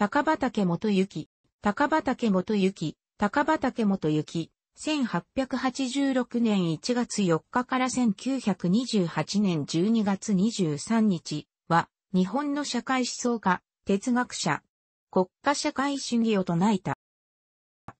高畑元幸、高畑元幸、高畑元幸、1886年1月4日から1928年12月23日は、日本の社会思想家、哲学者、国家社会主義を唱えた。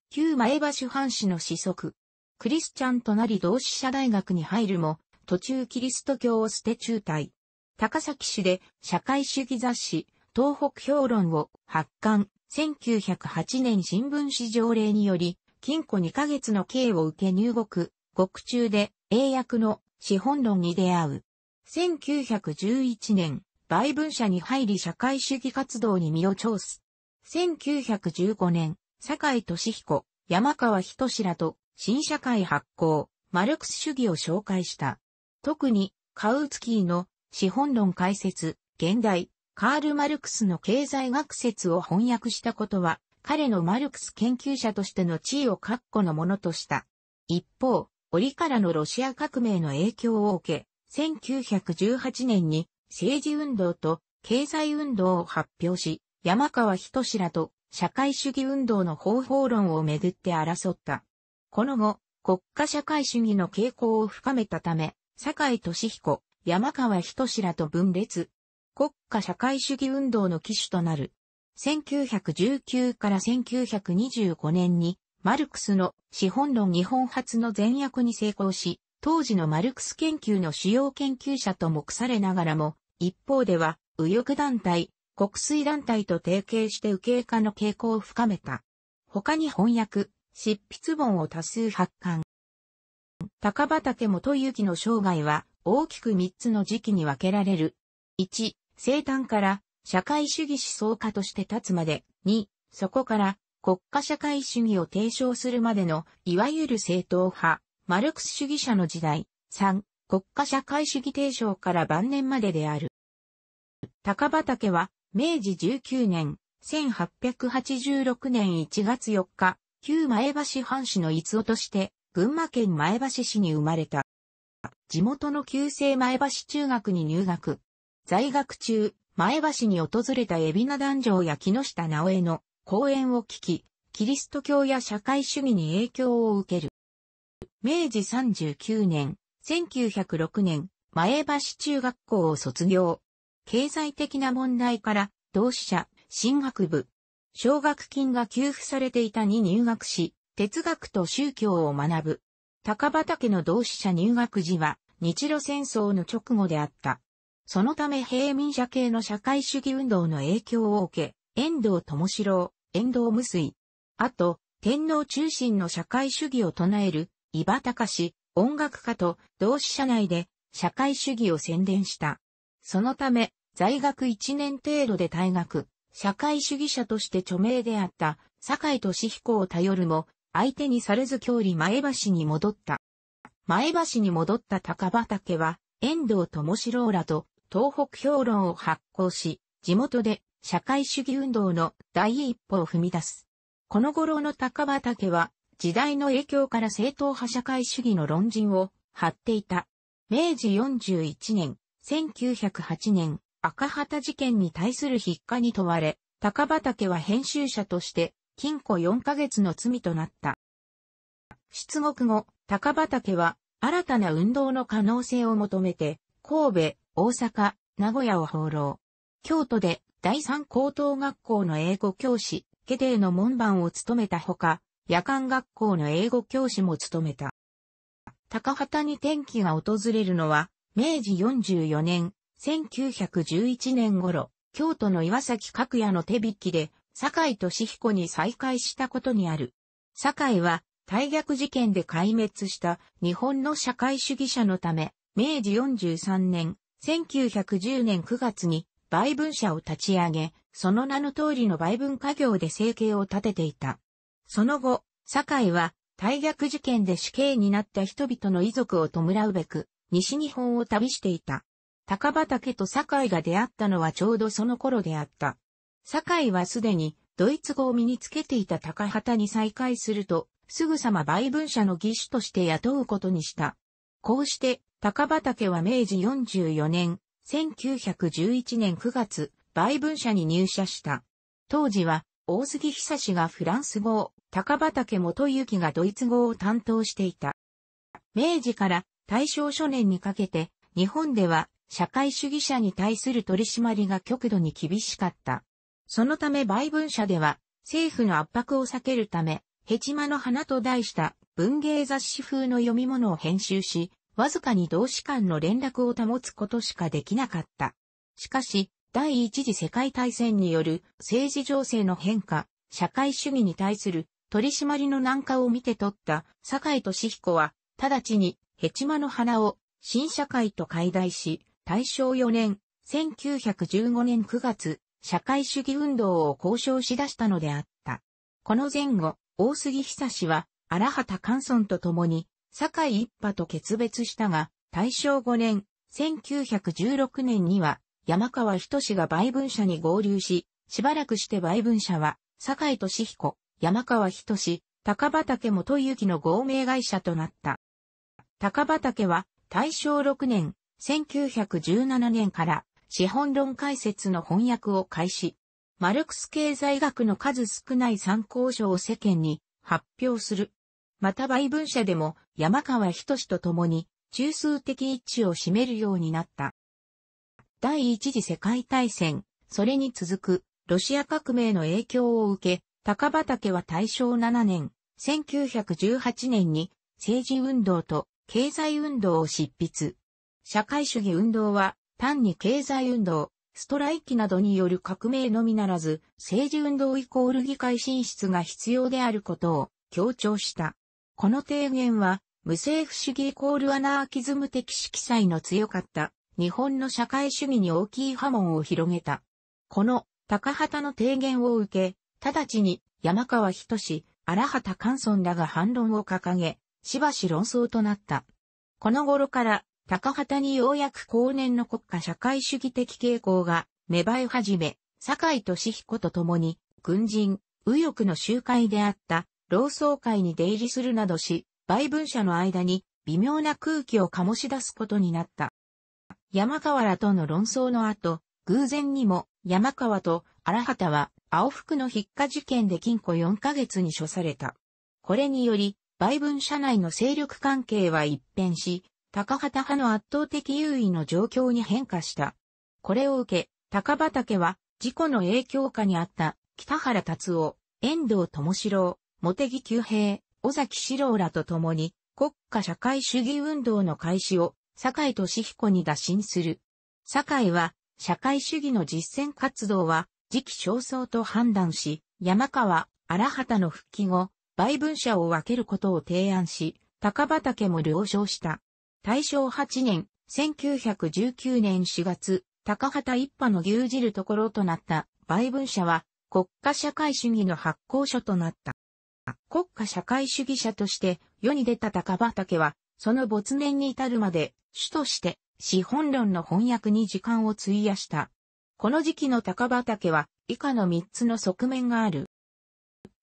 旧前橋藩士の子息、クリスチャンとなり同志社大学に入るも、途中キリスト教を捨て中退。高崎市で社会主義雑誌、東北評論を発刊、1908年新聞史条例により、禁錮2ヶ月の刑を受け入国、獄中で英訳の資本論に出会う。1911年、売文社に入り社会主義活動に身を調す。1915年、坂井俊彦、山川人志らと新社会発行、マルクス主義を紹介した。特に、カウツキーの資本論解説、現代、カール・マルクスの経済学説を翻訳したことは、彼のマルクス研究者としての地位を確固のものとした。一方、折からのロシア革命の影響を受け、1918年に政治運動と経済運動を発表し、山川人志らと社会主義運動の方法論をめぐって争った。この後、国家社会主義の傾向を深めたため、坂井俊彦、山川人志らと分裂、国家社会主義運動の機種となる。1919から1925年に、マルクスの資本論日本初の全訳に成功し、当時のマルクス研究の主要研究者と目されながらも、一方では、右翼団体、国水団体と提携して右傾化の傾向を深めた。他に翻訳、執筆本を多数発刊。高畑元幸の生涯は、大きく3つの時期に分けられる。1、生誕から社会主義思想家として立つまで、に、そこから国家社会主義を提唱するまでの、いわゆる正統派、マルクス主義者の時代、三、国家社会主義提唱から晩年までである。高畑は、明治19年、1886年1月4日、旧前橋藩士の逸夫として、群馬県前橋市に生まれた。地元の旧制前橋中学に入学、在学中、前橋に訪れた海老名壇上や木下直江の講演を聞き、キリスト教や社会主義に影響を受ける。明治39年、1906年、前橋中学校を卒業。経済的な問題から、同志社、進学部、奨学金が給付されていたに入学し、哲学と宗教を学ぶ。高畑の同志社入学時は、日露戦争の直後であった。そのため平民社系の社会主義運動の影響を受け、遠藤智志郎、遠藤無水。あと、天皇中心の社会主義を唱える、伊庭隆、音楽家と同志社内で社会主義を宣伝した。そのため、在学1年程度で退学、社会主義者として著名であった坂井俊彦を頼るも、相手にされず郷里前橋に戻った。前橋に戻った高畑は、遠藤智志郎らと東北評論を発行し、地元で社会主義運動の第一歩を踏み出す。この頃の高畑は、時代の影響から正統派社会主義の論陣を張っていた。明治41年、1908年、赤旗事件に対する筆下に問われ、高畑は編集者として、禁錮4ヶ月の罪となった。出獄後、高畑は、新たな運動の可能性を求めて、神戸、大阪、名古屋を放浪。京都で第三高等学校の英語教師、家庭の門番を務めたほか、夜間学校の英語教師も務めた。高畑に転機が訪れるのは、明治44年、1911年頃、京都の岩崎角屋の手引きで、堺俊彦に再会したことにある。堺は、大逆事件で壊滅した日本の社会主義者のため、明治43年、1910年9月に売文社を立ち上げ、その名の通りの売文家業で生計を立てていた。その後、堺は、大逆事件で死刑になった人々の遺族を弔うべく、西日本を旅していた。高畑と堺が出会ったのはちょうどその頃であった。堺はすでに、ドイツ語を身につけていた高畑に再会すると、すぐさま売文社の義手として雇うことにした。こうして、高畑は明治44年、1911年9月、売文社に入社した。当時は、大杉久志がフランス語を、高畑元幸がドイツ語を担当していた。明治から大正初年にかけて、日本では社会主義者に対する取り締まりが極度に厳しかった。そのため売文社では、政府の圧迫を避けるため、ヘチマの花と題した文芸雑誌風の読み物を編集し、わずかに同志間の連絡を保つことしかできなかった。しかし、第一次世界大戦による政治情勢の変化、社会主義に対する取り締まりの難化を見て取った坂井俊彦は、直ちにヘチマの花を新社会と解題し、大正4年、1915年9月、社会主義運動を交渉し出したのであった。この前後、大杉久氏は、荒畑寛村と共に、坂井一派と決別したが、大正5年、1916年には、山川仁が売文社に合流し、しばらくして売文社は、坂井俊彦、山川仁、高畑元幸の合名会社となった。高畑は、大正6年、1917年から、資本論解説の翻訳を開始。マルクス経済学の数少ない参考書を世間に発表する。また売文社でも山川仁と共に中枢的位置を占めるようになった。第一次世界大戦、それに続くロシア革命の影響を受け、高畑は大正7年、1918年に政治運動と経済運動を執筆。社会主義運動は単に経済運動、ストライキなどによる革命のみならず、政治運動イコール議会進出が必要であることを強調した。この提言は、無政府主義イコールアナーキズム的色彩の強かった日本の社会主義に大きい波紋を広げた。この高畑の提言を受け、直ちに山川人志、荒畑寛村らが反論を掲げ、しばし論争となった。この頃から高畑にようやく後年の国家社会主義的傾向が芽生え始め、酒井俊彦と共に軍人、右翼の集会であった老僧会に出入りするなどし、売文者の間に微妙な空気を醸し出すことになった。山川らとの論争の後、偶然にも山川と荒畑は青服の筆火事件で禁錮4ヶ月に処された。これにより、売文社内の勢力関係は一変し、高畑派の圧倒的優位の状況に変化した。これを受け、高畑は、事故の影響下にあった、北原達夫、遠藤智郎、茂木久平、尾崎志郎らと共に、国家社会主義運動の開始を、坂井俊彦に打診する。坂井は、社会主義の実践活動は、時期尚早と判断し、山川、荒畑の復帰後、売文社を分けることを提案し、高畑も了承した。大正8年、1919年4月、高畑一派の牛耳るところとなった、売文社は、国家社会主義の発行書となった。国家社会主義者として世に出た高畑は、その没年に至るまで、主として、資本論の翻訳に時間を費やした。この時期の高畑は、以下の3つの側面がある。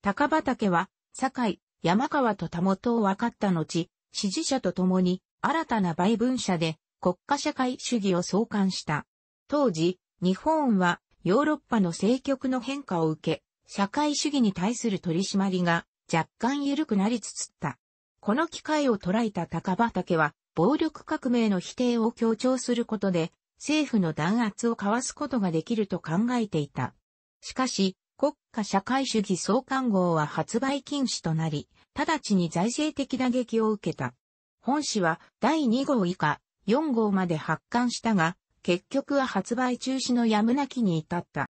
高畑は、堺、山川と田元を分かった後、支持者と共に、新たな売文社で、国家社会主義を創刊した。当時、日本は、ヨーロッパの政局の変化を受け、社会主義に対する取り締まりが若干緩くなりつつった。この機会を捉えた高畑は、暴力革命の否定を強調することで、政府の弾圧をかわすことができると考えていた。しかし、国家社会主義創刊号は発売禁止となり、直ちに財政的打撃を受けた。本誌は第2号以下、4号まで発刊したが、結局は発売中止のやむなきに至った。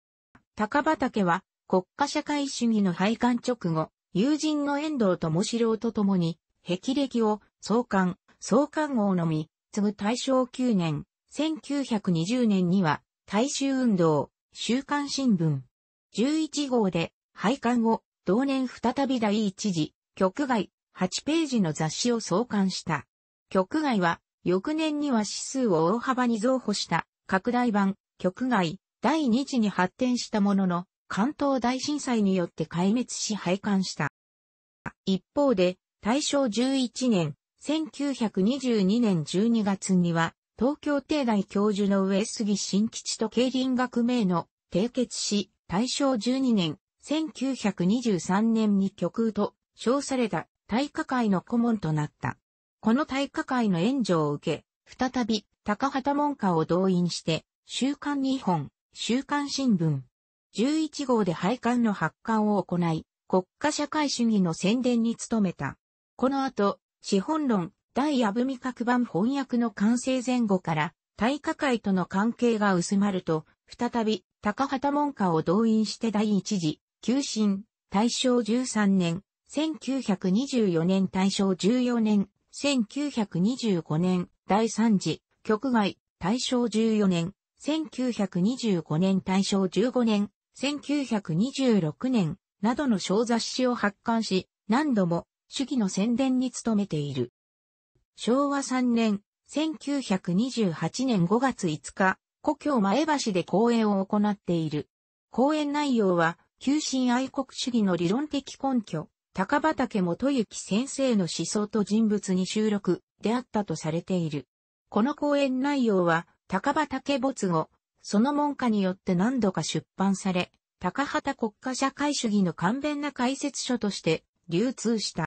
高畑は国家社会主義の廃刊直後、友人の遠藤智四郎と共に、壁歴を創刊、創刊号のみ、次ぐ大正9年、1920年には、大衆運動、週刊新聞、11号で、廃刊後、同年再び第一次、局外、8ページの雑誌を創刊した。局外は、翌年には指数を大幅に増補した、拡大版、局外、第二次に発展したものの、関東大震災によって壊滅し廃刊した。一方で、大正11年、1922年12月には、東京帝大教授の上杉新吉と競輪学名の締結し、大正12年、1923年に極右と称された大化会の顧問となった。この大化会の援助を受け、再び高畑門下を動員して、週刊日本、週刊新聞、11号で廃刊の発刊を行い、国家社会主義の宣伝に努めた。この後、資本論、大矢文み各版翻訳の完成前後から、大化会との関係が薄まると、再び、高畑門下を動員して第一次、休進、大正13年、1924年大正14年、1925年、第三次、局外、大正14年、1925年大正15年、1926年などの小雑誌を発刊し、何度も主義の宣伝に努めている。昭和3年、1928年5月5日、故郷前橋で講演を行っている。講演内容は、急進愛国主義の理論的根拠、高畑元幸先生の思想と人物に収録であったとされている。この講演内容は、高畑没後、その門下によって何度か出版され、高畑国家社会主義の簡便な解説書として流通した。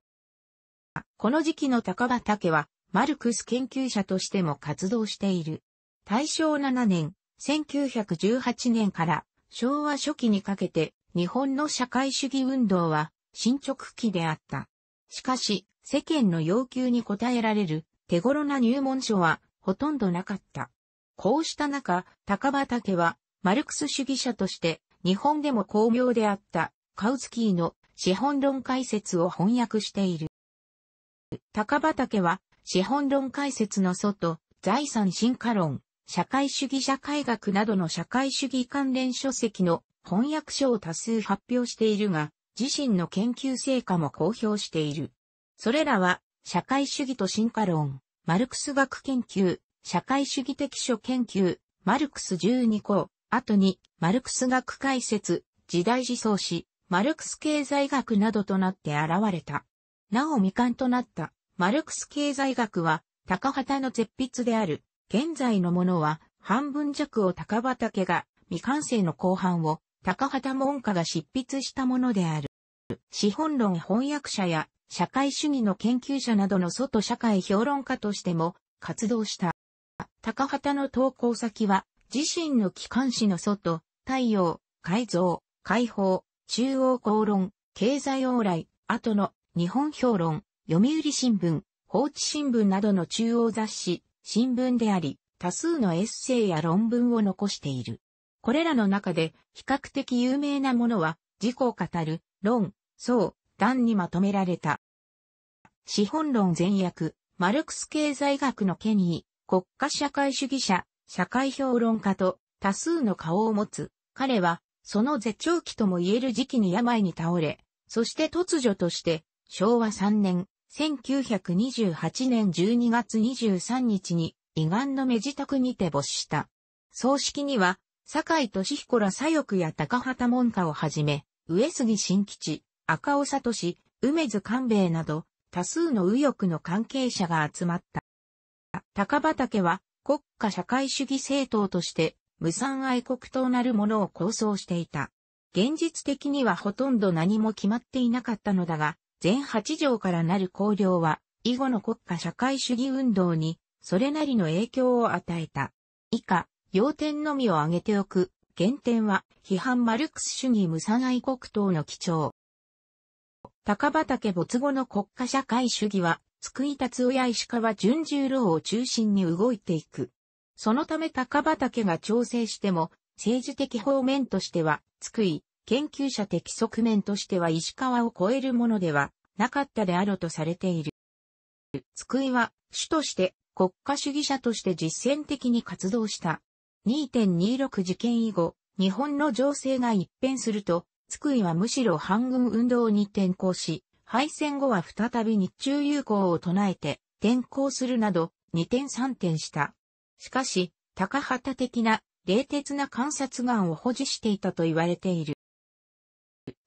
この時期の高畑は、マルクス研究者としても活動している。大正7年、1918年から昭和初期にかけて日本の社会主義運動は進捗期であった。しかし、世間の要求に応えられる手頃な入門書はほとんどなかった。こうした中、高畑は、マルクス主義者として、日本でも巧妙であった、カウツキーの資本論解説を翻訳している。高畑は、資本論解説の外、財産進化論、社会主義社会学などの社会主義関連書籍の翻訳書を多数発表しているが、自身の研究成果も公表している。それらは、社会主義と進化論、マルクス学研究、社会主義的書研究、マルクス12項、後に、マルクス学解説、時代思想史、マルクス経済学などとなって現れた。なお未完となった、マルクス経済学は、高畑の絶筆である、現在のものは、半分弱を高畑が、未完成の後半を、高畑門下が執筆したものである。資本論翻訳者や、社会主義の研究者などの外社会評論家としても、活動した。高畑の投稿先は、自身の機関誌の外、太陽、改造、解放、中央公論、経済往来、後の日本評論、読売新聞、放置新聞などの中央雑誌、新聞であり、多数のエッセイや論文を残している。これらの中で比較的有名なものは、自己を語る、論、そ段にまとめられた。資本論全訳、マルクス経済学の権威、国家社会主義者、社会評論家と多数の顔を持つ。彼は、その絶頂期とも言える時期に病に倒れ、そして突如として、昭和3年、1928年12月23日に、胃がんの目自宅にて没した。葬式には、坂井俊彦ら左翼や高畑門下をはじめ、上杉新吉、赤尾里氏、梅津官兵衛など、多数の右翼の関係者が集まった。高畑は国家社会主義政党として無産愛国となるものを構想していた。現実的にはほとんど何も決まっていなかったのだが、全8条からなる綱領は、以後の国家社会主義運動に、それなりの影響を与えた。以下、要点のみを挙げておく。原点は、批判マルクス主義無産愛国党の基調。高畑没後の国家社会主義は、津久井達夫や石川淳十郎を中心に動いていく。そのため高畑が調整しても、政治的方面としては、津久井、研究者的側面としては石川を超えるものではなかったであろうとされている。津久井は、主として国家主義者として実践的に活動した。2.26事件以後、日本の情勢が一変すると、津久井はむしろ反軍運動に転向し、敗戦後は再び日中友好を唱えて転校するなど二転三転した。しかし、高畑的な冷徹な観察眼を保持していたと言われている。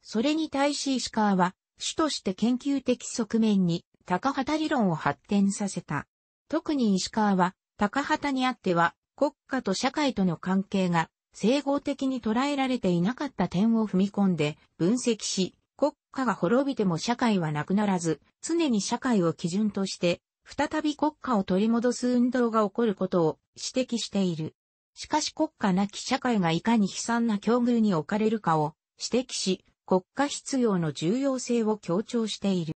それに対し石川は、主として研究的側面に高畑理論を発展させた。特に石川は、高畑にあっては、国家と社会との関係が整合的に捉えられていなかった点を踏み込んで分析し、国家が滅びても社会はなくならず、常に社会を基準として、再び国家を取り戻す運動が起こることを指摘している。しかし国家なき社会がいかに悲惨な境遇に置かれるかを指摘し、国家必要の重要性を強調している。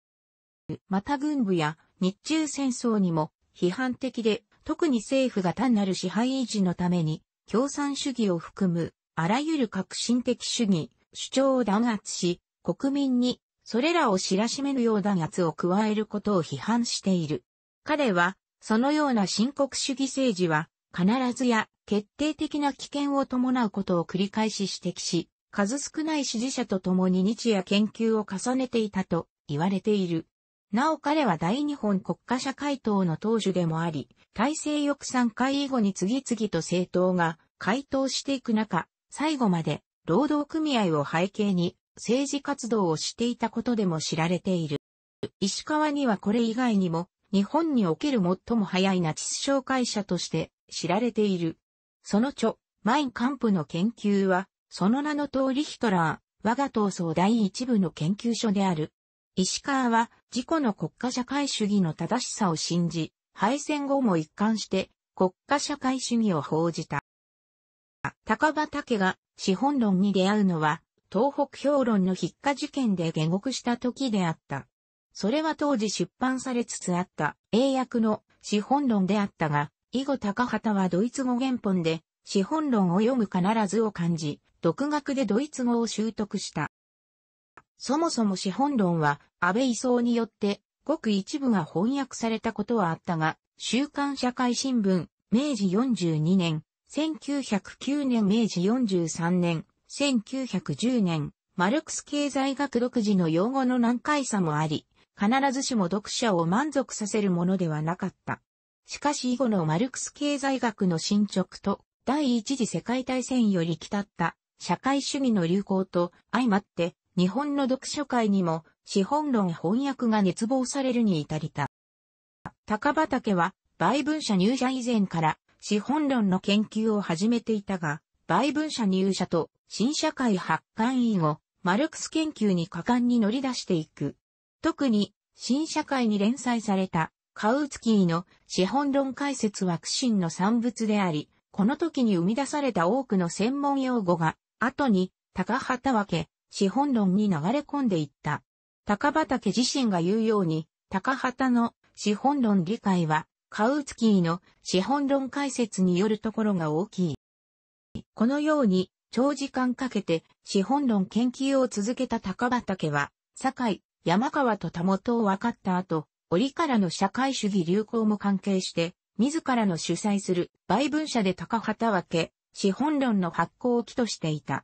また軍部や日中戦争にも批判的で、特に政府が単なる支配維持のために、共産主義を含む、あらゆる革新的主義、主張を弾圧し、国民にそれらを知らしめるような圧を加えることを批判している。彼は、そのような深刻主義政治は、必ずや決定的な危険を伴うことを繰り返し指摘し、数少ない支持者と共に日夜研究を重ねていたと言われている。なお彼は大日本国家社会党の党首でもあり、体制翼賛会以後に次々と政党が回答していく中、最後まで労働組合を背景に政治活動をしていたことでも知られている。石川にはこれ以外にも、日本における最も早いナチス紹介者として知られている。その著、マインカンプの研究は、その名の通りヒトラー、我が闘争第一部の研究所である。石川は、自己の国家社会主義の正しさを信じ、敗戦後も一貫して国家社会主義を報じた。高畑家が資本論に出会うのは東北評論の筆下事件で下獄した時であった。それは当時出版されつつあった英訳の資本論であったが、以後高畑はドイツ語原本で資本論を読む必ずを感じ、独学でドイツ語を習得した。そもそも資本論は安倍一によってごく一部が翻訳されたことはあったが、週刊社会新聞、明治42年、1909年明治43年、1910年、マルクス経済学独自の用語の難解さもあり、必ずしも読者を満足させるものではなかった。しかし以後のマルクス経済学の進捗と、第一次世界大戦より来たった社会主義の流行と相まって、日本の読書会にも資本論翻訳が熱望されるに至りた。高畑は、売文社入社以前から資本論の研究を始めていたが、売文社入社と新社会発刊以後、マルクス研究に果敢に乗り出していく。特に、新社会に連載された、カウツキーの資本論解説は苦心の産物であり、この時に生み出された多くの専門用語が、後に、高畑分け、資本論に流れ込んでいった。高畑自身が言うように、高畑の資本論理解は、カウツキーの資本論解説によるところが大きい。このように、長時間かけて資本論研究を続けた高畑は、堺、山川と田元を分かった後、折からの社会主義流行も関係して、自らの主催する売文社で高畑分け、資本論の発行を起としていた。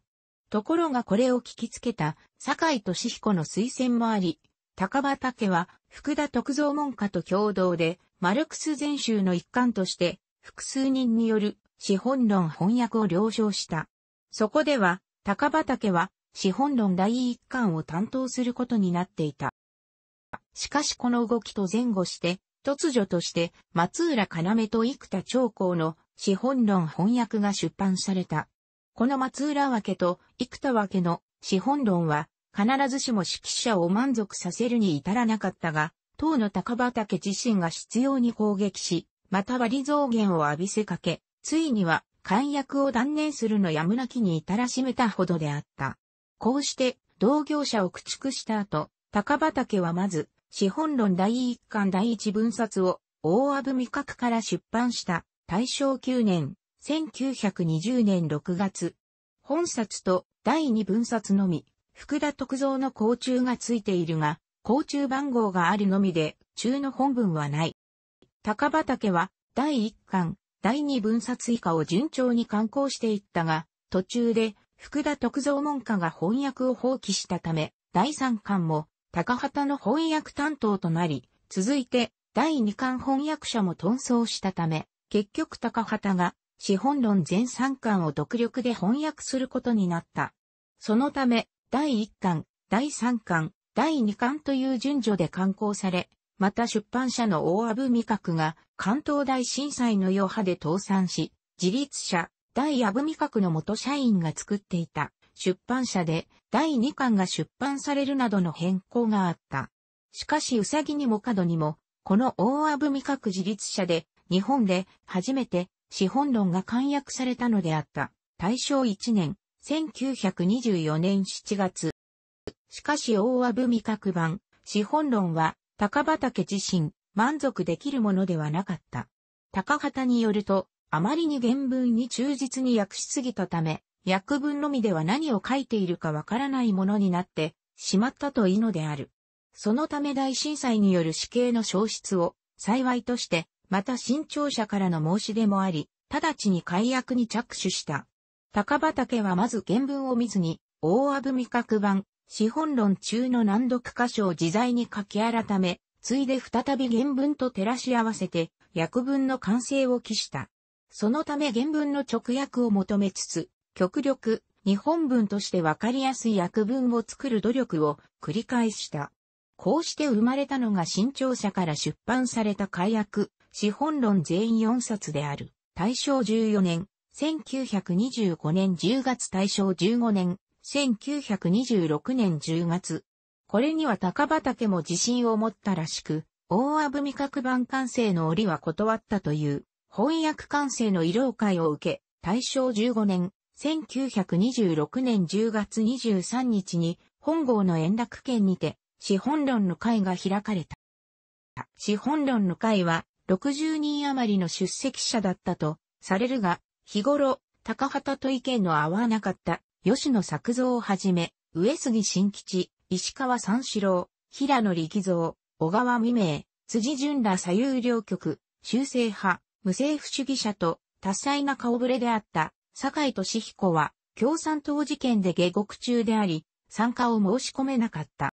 ところがこれを聞きつけた堺俊彦の推薦もあり、高畑は福田徳造門下と共同で、マルクス全集の一環として、複数人による資本論翻訳を了承した。そこでは、高畑は、資本論第一巻を担当することになっていた。しかしこの動きと前後して、突如として松浦要と生田長江の資本論翻訳が出版された。この松浦分けと生田分けの資本論は必ずしも指揮者を満足させるに至らなかったが、当の高畑自身が執拗に攻撃し、または理増源を浴びせかけ、ついには官役を断念するのやむなきに至らしめたほどであった。こうして、同業者を駆逐した後、高畑はまず、資本論第一巻第一分冊を、大阿部味覚から出版した、大正9年、1920年6月。本冊と第二分冊のみ、福田徳造の甲虫がついているが、甲虫番号があるのみで、中の本文はない。高畑は、第一巻、第二分冊以下を順調に刊行していったが、途中で福田徳造門下が翻訳を放棄したため、第三巻も高畑の翻訳担当となり、続いて第二巻翻訳者も遁走したため、結局高畑が資本論全三巻を独力で翻訳することになった。そのため、第一巻、第三巻、第二巻という順序で刊行され、また出版社の大阿部味覚が関東大震災の余波で倒産し、自立者、大阿部味覚の元社員が作っていた出版社で第2巻が出版されるなどの変更があった。しかしうさぎにも角にも、この大阿部味覚自立者で日本で初めて資本論が簡約されたのであった。大正1年、1924年7月。しかし大阿部味覚版、資本論は高畑自身、満足できるものではなかった。高畑によると、あまりに原文に忠実に訳しすぎたため、訳文のみでは何を書いているかわからないものになってしまったといいのである。そのため大震災による死刑の消失を幸いとして、また新潮社からの申し出もあり、直ちに解約に着手した。高畑はまず原文を見ずに、大阿部味覚版、資本論中の難読箇所を自在に書き改め、ついで再び原文と照らし合わせて、訳文の完成を期した。そのため原文の直訳を求めつつ、極力、日本文としてわかりやすい訳文を作る努力を繰り返した。こうして生まれたのが新潮社から出版された解約、資本論全員4冊である。大正14年、1925年10月大正15年1926年10月。これには高畑も自信を持ったらしく、大阿文角版完成の折は断ったという、翻訳完成の慰労会を受け、大正15年、1926年10月23日に、本郷の円楽圏にて、資本論の会が開かれた。資本論の会は、60人余りの出席者だったと、されるが、日頃、高畑と意見の合わなかった吉野作造をはじめ、上杉新吉、石川三四郎、平野力蔵、小川未明、辻淳ら左右両局、修正派、無政府主義者と多彩な顔ぶれであった坂井俊彦は共産党事件で下獄中であり、参加を申し込めなかった。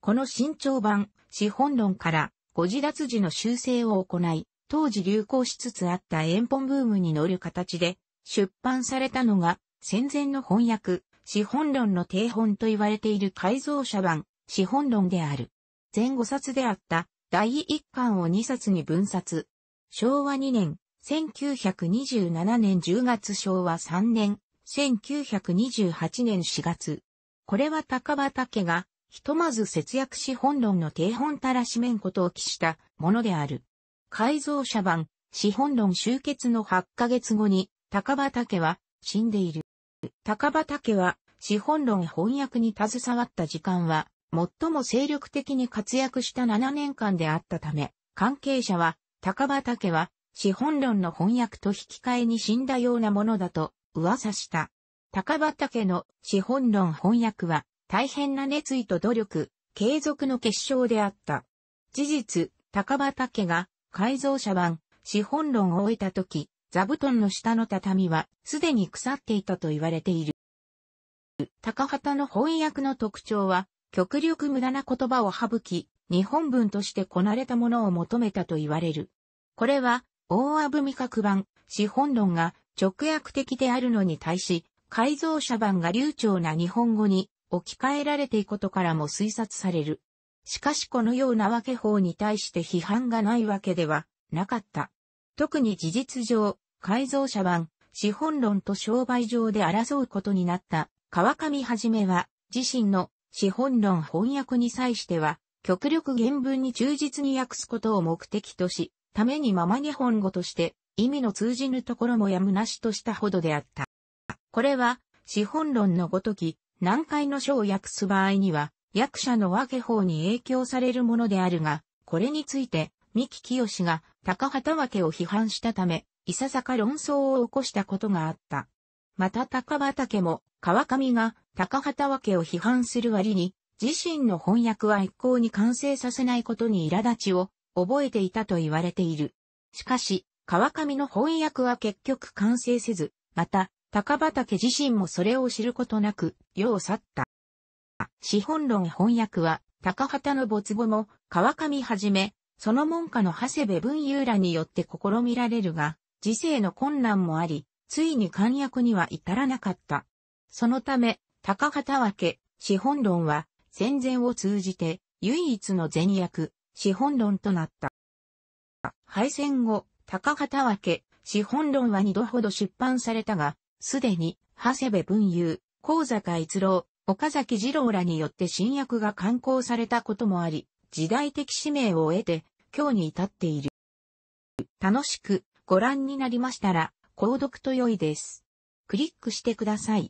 この新潮版、資本論からご自脱時の修正を行い、当時流行しつつあった円本ブームに乗る形で出版されたのが戦前の翻訳、資本論の定本と言われている改造者版、資本論である。前5冊であった第一巻を2冊に分冊。昭和2年、1927年10月昭和3年、1928年4月。これは高畑家が、ひとまず節約資本論の定本たらしめんことを記したものである。改造者版、資本論終結の8ヶ月後に、高畑家は死んでいる。高畑は、資本論翻訳に携わった時間は、最も精力的に活躍した7年間であったため、関係者は、高畑は、資本論の翻訳と引き換えに死んだようなものだと、噂した。高畑の資本論翻訳は、大変な熱意と努力、継続の結晶であった。事実、高畑が、改造者版、資本論を終えた時、座布団の下の畳はすでに腐っていたと言われている。高畑の翻訳の特徴は、極力無駄な言葉を省き、日本文としてこなれたものを求めたと言われる。これは、大阿部味覚版、資本論が直訳的であるのに対し、改造者版が流暢な日本語に置き換えられていくことからも推察される。しかしこのような分け法に対して批判がないわけではなかった。特に事実上、改造者版、資本論と商売上で争うことになった川上はじめは、自身の資本論翻訳に際しては、極力原文に忠実に訳すことを目的とし、ためにまま日本語として意味の通じぬところもやむなしとしたほどであった。これは、資本論のごとき、難解の書を訳す場合には、役者の分け法に影響されるものであるが、これについて、三木清が高畑分を批判したため、いささか論争を起こしたことがあった。また高畑も、川上が高畑分を批判する割に、自身の翻訳は一向に完成させないことに苛立ちを覚えていたと言われている。しかし、川上の翻訳は結局完成せず、また、高畑自身もそれを知ることなく、世を去った。資本論翻訳は、高畑の没後も、川上はじめ、その門下の長谷部文雄らによって試みられるが、時世の困難もあり、ついに簡役には至らなかった。そのため、高畑分、け、資本論は、戦前を通じて、唯一の善役、資本論となった。敗戦後、高畑分、け、資本論は二度ほど出版されたが、すでに、長谷部文雄、高坂一郎、岡崎二郎らによって新役が刊行されたこともあり、時代的使命を得て、今日に至っている。楽しくご覧になりましたら、購読と良いです。クリックしてください。